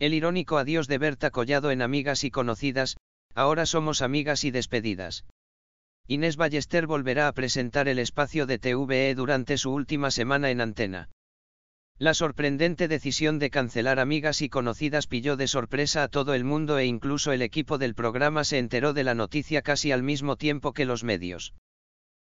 El irónico adiós de Berta Collado en Amigas y Conocidas, ahora somos amigas y despedidas. Inés Ballester volverá a presentar el espacio de TVE durante su última semana en antena. La sorprendente decisión de cancelar Amigas y Conocidas pilló de sorpresa a todo el mundo e incluso el equipo del programa se enteró de la noticia casi al mismo tiempo que los medios.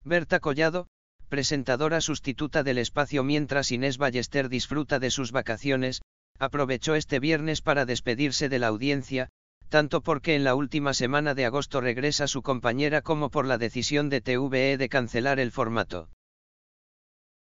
Berta Collado, presentadora sustituta del espacio mientras Inés Ballester disfruta de sus vacaciones, aprovechó este viernes para despedirse de la audiencia, tanto porque en la última semana de agosto regresa su compañera como por la decisión de TVE de cancelar el formato.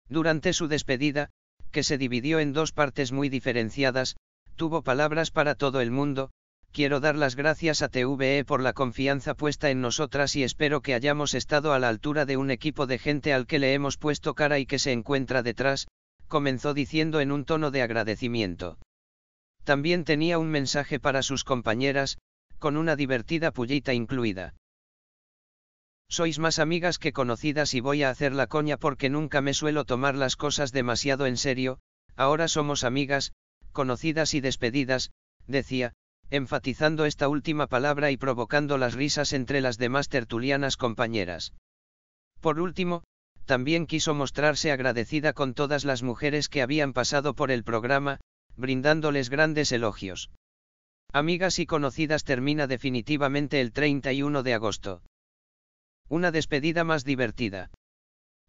Durante su despedida, que se dividió en dos partes muy diferenciadas, tuvo palabras para todo el mundo, quiero dar las gracias a TVE por la confianza puesta en nosotras y espero que hayamos estado a la altura de un equipo de gente al que le hemos puesto cara y que se encuentra detrás, comenzó diciendo en un tono de agradecimiento. También tenía un mensaje para sus compañeras, con una divertida pullita incluida. Sois más amigas que conocidas y voy a hacer la coña porque nunca me suelo tomar las cosas demasiado en serio, ahora somos amigas, conocidas y despedidas, decía, enfatizando esta última palabra y provocando las risas entre las demás tertulianas compañeras. Por último, también quiso mostrarse agradecida con todas las mujeres que habían pasado por el programa, brindándoles grandes elogios. Amigas y conocidas termina definitivamente el 31 de agosto. Una despedida más divertida.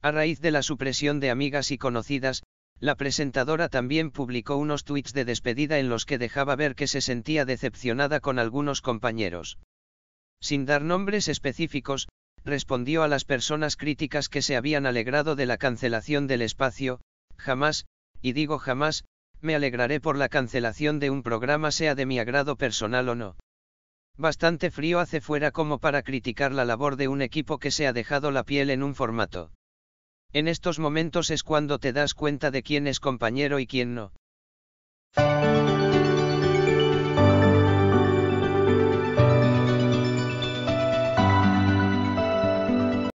A raíz de la supresión de amigas y conocidas, la presentadora también publicó unos tweets de despedida en los que dejaba ver que se sentía decepcionada con algunos compañeros. Sin dar nombres específicos, respondió a las personas críticas que se habían alegrado de la cancelación del espacio, jamás, y digo jamás, me alegraré por la cancelación de un programa sea de mi agrado personal o no. Bastante frío hace fuera como para criticar la labor de un equipo que se ha dejado la piel en un formato. En estos momentos es cuando te das cuenta de quién es compañero y quién no.